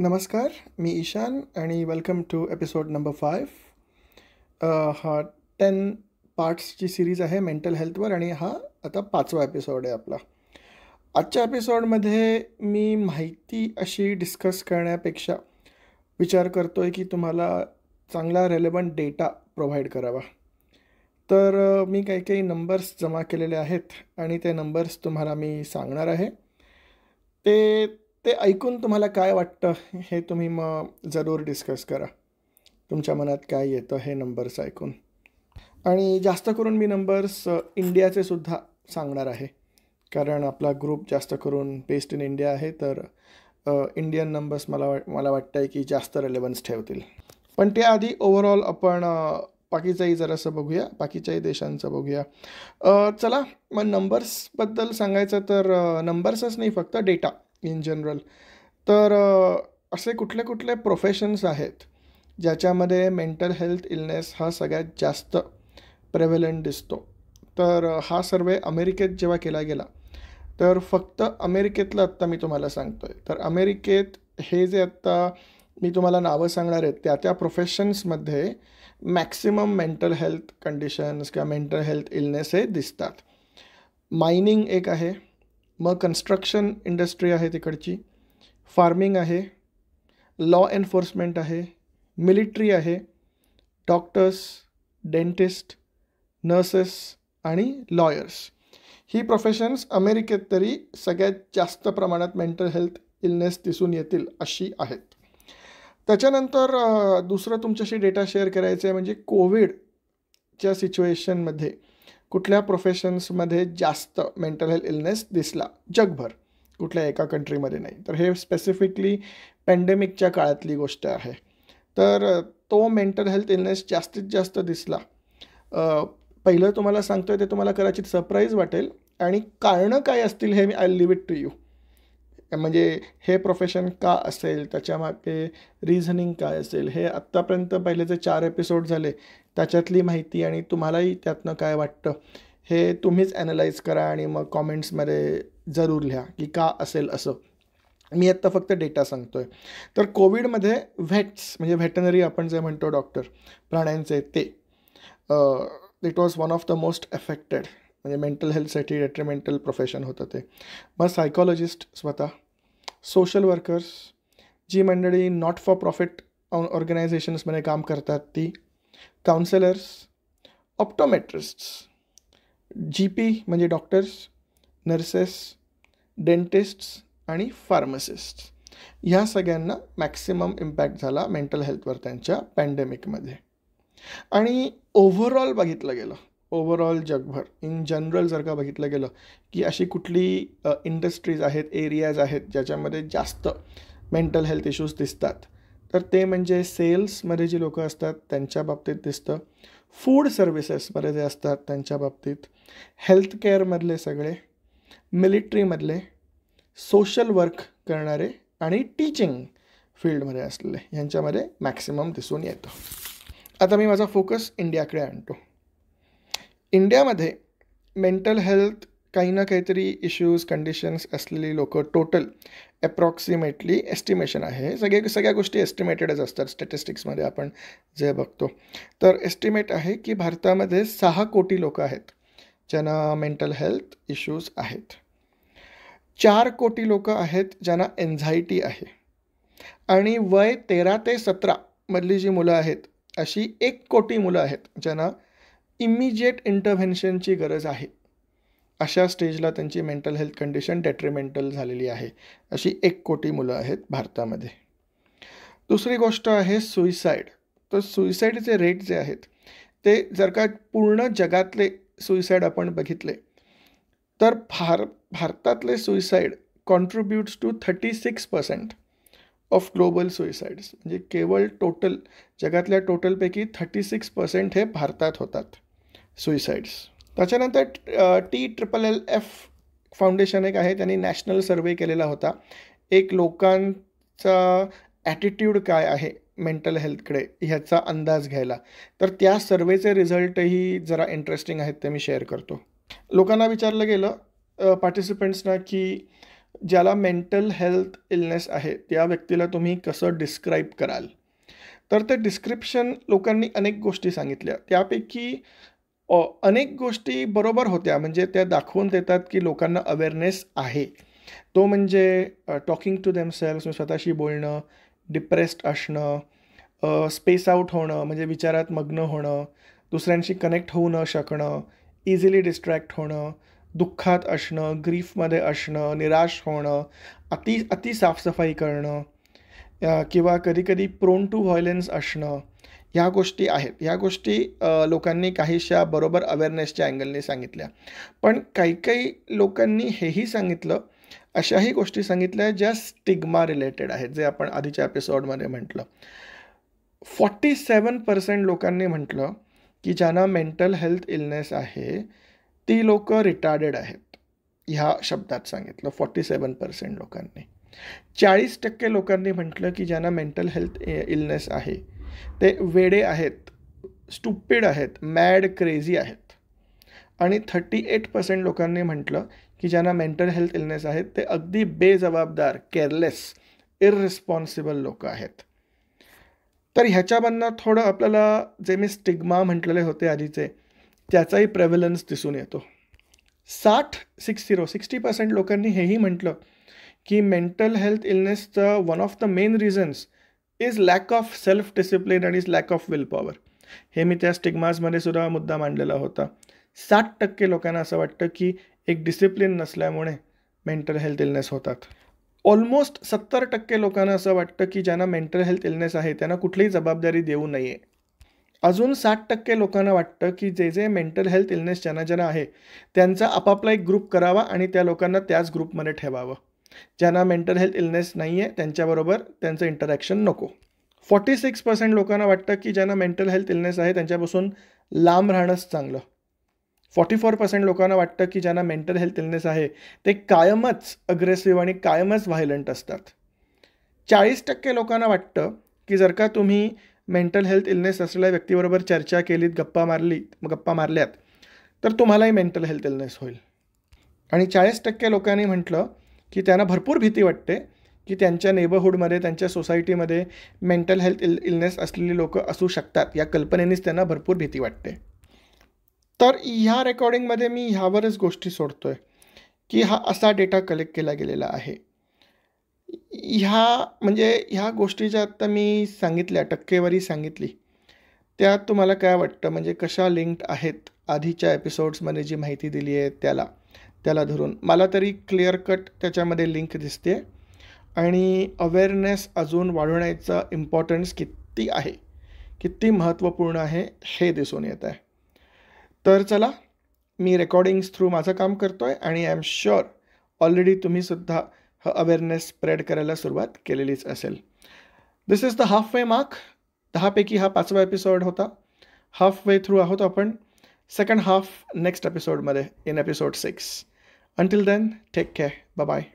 नमस्कार मी ईशान आणि welcome to episode number five हा टेन पार्ट्सची सिरीज आहे मेंटल हेल्थवर आणि हा आता पाचवा एपिसोड आहे आपला आजच्या एपिसोडमध्ये मी माहिती अशी डिस्कस करण्यापेक्षा विचार करतो आहे की तुम्हाला चांगला रेलेवंट डेटा प्रोव्हाइड करावा तर मी काही काही नंबर्स जमा केलेले आहेत आणि ते नंबर्स तुम्हाला मी सांगणार आहे ते ते ऐकून तुम्हाला काय वाटतं हे तुम्ही मग जरूर डिस्कस करा तुमच्या मनात काय येतं हे नंबर्स ऐकून आणि जास्त करून मी नंबर्स इंडियाचे सुद्धा सांगणार आहे कारण आपला ग्रुप जास्त करून बेस्ड इन इंडिया आहे तर इंडियन नंबर्स मला वा मला वाटतं आहे की जास्त रेलेवन्स ठेवतील पण त्याआधी ओव्हरऑल आपण बाकीचाही जरासं बघूया बाकीच्याही देशांचं बघूया चला मग नंबर्सबद्दल सांगायचं तर नंबर्सच नाही फक्त डेटा इन जनरल तर असे कुठले कुठले प्रोफेशन्स आहेत ज्याच्यामध्ये मेंटल हेल्थ इलनेस हा सगळ्यात जास्त प्रेव्हलंट दिसतो तर हा सर्वे अमेरिकेत जेव्हा केला गेला तर फक्त अमेरिकेतलं आत्ता मी तुम्हाला सांगतो आहे तर अमेरिकेत हे जे आत्ता मी तुम्हाला नावं सांगणार आहेत त्या त्या प्रोफेशन्समध्ये मॅक्सिमम मेंटल हेल्थ कंडिशन्स किंवा मेंटल हेल्थ इलनेस हे दिसतात मायनिंग एक आहे मग कन्स्ट्रक्शन इंडस्ट्री आहे तिकडची फार्मिंग आहे लॉ एन्फोर्समेंट आहे मिलिटरी आहे डॉक्टर्स डेंटिस्ट नर्सेस आणि लॉयर्स ही प्रोफेशन्स अमेरिकेत तरी सगळ्यात जास्त प्रमाणात मेंटल हेल्थ इलनेस दिसून येतील अशी आहेत त्याच्यानंतर दुसरं तुमच्याशी डेटा शेअर करायचं आहे म्हणजे कोविडच्या सिच्युएशनमध्ये कुठल्या प्रोफेशन्समध्ये जास्त मेंटल हेल्थ इलनेस दिसला जगभर कुठल्या एका कंट्रीमध्ये नाही तर हे स्पेसिफिकली पॅन्डेमिकच्या काळातली गोष्ट आहे तर तो मेंटल हेल्थ इलनेस जास्तीत जास्त दिसला पहिलं तुम्हाला सांगतोय ते तुम्हाला कदाचित सरप्राईज वाटेल आणि कारणं काय असतील हे मी I leave it to you म्हणजे हे प्रोफेशन का असेल त्याच्यामागे रिझनिंग काय असेल हे आत्तापर्यंत पहिले जे चार एपिसोड झाले त्याच्यातली माहिती आणि तुम्हालाही त्यातनं काय वाटतं हे तुम्हीच ॲनलाईज करा आणि मग कॉमेंट्समध्ये जरूर लिहा की का असेल असं मी आत्ता फक्त डेटा सांगतो आहे तर कोविडमध्ये व्हेट्स म्हणजे व्हेटनरी आपण जे म्हणतो डॉक्टर प्राण्यांचे ते it was one of the most affected म्हणजे मेंटल हेल्थसाठी डेट्रिमेंटल प्रोफेशन होतं ते मग सायकॉलॉजिस्ट स्वतः सोशल वर्कर्स जी मंडळी नॉट फॉर प्रॉफिट ऑर्गनायझेशन्समध्ये काम करतात ती काउन्सेलर्स ऑप्टोमेट्रिस्ट्स जी पी म्हणजे डॉक्टर्स नर्सेस डेंटिस्ट्स आणि फार्मसिस्ट ह्या सगळ्यांना मॅक्सिमम इम्पॅक्ट झाला मेंटल हेल्थवर त्यांच्या पॅन्डेमिकमध्ये आणि ओव्हरऑल बघितलं गेलं ओव्हरऑल जगभर इन जनरल जर का बघितलं गेलं की अशी कुठली इंडस्ट्रीज आहेत एरियाज आहेत ज्याच्यामध्ये जास्त मेंटल हेल्थ इश्यूज दिसतात तर ते म्हणजे सेल्समध्ये जी लोकं असतात त्यांच्या बाबतीत दिसतं फूड सर्व्हिसेसमध्ये जे असतात त्यांच्या बाबतीत हेल्थकेअरमधले सगळे मिलिटरीमधले सोशल वर्क करणारे आणि टीचिंग फील्डमध्ये असलेले ह्यांच्यामध्ये मॅक्सिमम दिसून येतं आता मी माझा फोकस इंडियाकडे आणतो इंडियामध्ये मेंटल हेल्थ काही ना काहीतरी इश्यूज कंडिशन्स असलेली लोक टोटल ॲप्रॉक्सिमेटली एस्टिमेशन आहे सगळे सगळ्या गोष्टी एस्टिमेटेडच असतात स्टॅटिस्टिक्समध्ये आपण जे बघतो तर एस्टिमेट आहे की भारतामध्ये सहा कोटी लोक आहेत ज्यांना मेंटल हेल्थ इश्यूज आहेत चार कोटी लोक आहेत ज्यांना एन्झायटी आहे आणि वय तेरा ते मधली जी मुलं आहेत अशी एक कोटी मुलं आहेत ज्यांना इमिजिएट इंटरव्हेन्शनची गरज आहे अशा स्टेजला त्यांची मेंटल हेल्थ कंडिशन डेट्रिमेंटल झालेली आहे अशी एक कोटी मुलं आहेत भारतामध्ये दुसरी गोष्ट आहे सुईसाईड तर सुईसाईडचे रेट जे आहेत ते जर का पूर्ण जगातले सुईसाईड आपण बघितले तर भार भारतातले suicide contributes to thirty six percent of global suicides म्हणजे केवळ टोटल जगातल्या टोटलपैकी थर्टी सिक्स पर्सेंट हे भारतात होतात सुईसाईड्स त्याच्यानंतर T triple L F foundation एक आहे त्यांनी नॅशनल सर्वे केलेला होता एक लोकांचा ॲटिट्यूड काय आहे मेंटल हेल्थकडे ह्याचा अंदाज घ्यायला तर त्या सर्वेचे रिझल्टही जरा इंटरेस्टिंग आहेत ते मी शेअर करतो लोकांना विचारलं गेलं पार्टिसिपंट्सना की ज्याला मेंटल हेल्थ इलनेस आहे त्या व्यक्तीला तुम्ही कसं डिस्क्राईब कराल तर ते डिस्क्रिप्शन लोकांनी अनेक गोष्टी सांगितल्या त्यापैकी अनेक गोष्टी बरोबर होत्या म्हणजे त्या दाखवून देतात की लोकांना अवेअरनेस आहे तो म्हणजे टॉकिंग टू देमसेल्स स्वतःशी बोलणं डिप्रेस्ड असणं स्पेस आउट होणं म्हणजे विचारात मग्न होणं दुसऱ्यांशी कनेक्ट होऊ न शकणं इझिली डिस्ट्रॅक्ट होणं दुःखात असणं ग्रीफमध्ये असणं निराश होणं अति अति साफसफाई करणं किंवा कधीकधी प्रोन टू व्हायलेन्स असणं ह्या गोष्टी आहेत ह्या गोष्टी लोकांनी काहीशा बरोबर अवेअरनेसच्या अँगलने सांगितल्या पण काही काही लोकांनी हेही सांगितलं अशाही गोष्टी सांगितल्या ज्या स्टिग्मा रिलेटेड आहेत जे आपण आधीच्या एपिसोडमध्ये म्हटलं फॉर्टी सेवन पर्सेंट लोकांनी म्हटलं की ज्यांना मेंटल हेल्थ इलनेस आहे ती लोक रिटार्डेड आहेत ह्या शब्दात सांगितलं फॉर्टी सेवन पर्सेंट लोकांनी चाळीस टक्के लोकांनी म्हटलं की ज्यांना मेंटल हेल्थ इलनेस आहे ते वेडे आहेत स्टुपिड आहेत मॅड क्रेझी आहेत आणि थर्टी एट पर्सेंट लोकांनी म्हटलं की ज्यांना मेंटल हेल्थ इलनेस आहेत ते अगदी बेजबाबदार केअरलेस इरिस्पॉन्सिबल लोक आहेत तर ह्याच्यामधनं थोडं आपल्याला जे मी स्टिग्मा म्हटलेले होते आधीचे त्याचाही प्रेव्हलन्स दिसून येतो साठ सिक्स झिरो सिक्स्टी पर्सेंट लोकांनी हेही म्हटलं की मेंटल हेल्थ इलनेसचं one of the main reasons is lack of self discipline and is lack of will power हे मी त्या स्टिग्माजमध्ये सुद्धा मुद्दा मांडलेला होता साठ टक्के लोकांना असं वाटतं की एक डिसिप्लिन नसल्यामुळे मेंटल हेल्थ इलनेस होतात ऑलमोस्ट सत्तर टक्के लोकांना असं वाटतं की ज्यांना मेंटल हेल्थ इलनेस आहे त्यांना कुठलीही जबाबदारी देऊ नये अजून साठ टक्के लोकांना वाटतं की जे जे मेंटल हेल्थ इलनेस ज्यांना ज्यांना आहे त्यांचा आपापला एक ग्रुप करावा आणि त्या लोकांना त्याच ग्रुपमध्ये ठेवावं ज्यांना मेंटल हेल्थ इलनेस नाही आहे त्यांच्याबरोबर त्यांचं इंटरॅक्शन नको फॉर्टी सिक्स पर्सेंट लोकांना वाटतं की ज्यांना मेंटल हेल्थ इलनेस आहे त्यांच्यापासून लांब राहणंच चांगलं फॉर्टी फोर पर्सेंट लोकांना वाटतं की ज्यांना मेंटल हेल्थ इलनेस आहे ते कायमच अग्रेसिव्ह आणि कायमच व्हायलंट असतात चाळीस टक्के लोकांना वाटतं की जर का तुम्ही मेंटल हेल्थ इलनेस असलेल्या व्यक्तीबरोबर चर्चा केलीत गप्पा मारली गप्पा मारल्यात तर तुम्हालाही मेंटल हेल्थ इलनेस होईल आणि चाळीस टक्के लोकांनी म्हटलं की त्यांना भरपूर भीती वाटते की त्यांच्या नेबरहूडमध्ये त्यांच्या सोसायटीमध्ये मेंटल हेल्थ इल इलनेस असलेली लोक असू शकतात या कल्पनेनेच त्यांना भरपूर भीती वाटते तर ह्या रेकॉर्डिंगमध्ये मी ह्यावरच गोष्टी सोडतो आहे की हा असा डेटा कलेक्ट केला गेलेला आहे ह्या म्हणजे ह्या गोष्टी ज्या आत्ता मी सांगितल्या टक्केवारी सांगितली त्यात तुम्हाला काय वाटतं म्हणजे कशा लिंक्ड आहेत आधीच्या एपिसोड्समध्ये जी माहिती दिली आहे त्याला त्याला धरून मला तरी क्लिअर कट त्याच्यामध्ये लिंक दिसते आणि अवेअरनेस अजून वाढवण्याचा इम्पॉर्टन्स किती आहे किती महत्त्वपूर्ण आहे हे दिसून येत आहे तर चला मी रेकॉर्डिंग्स थ्रू माझं काम करतो आहे आणि आय एम शुअर ऑलरेडी तुम्हीसुद्धा हा अवेअरनेस स्प्रेड करायला सुरुवात केलेलीच असेल this is the half way mark दहापैकी हा पाचवा एपिसोड होता हाफ वे थ्रू आहोत आपण सेकंड हाफ नेक्स्ट एपिसोडमध्ये in episode six Until then, take care. Bye bye.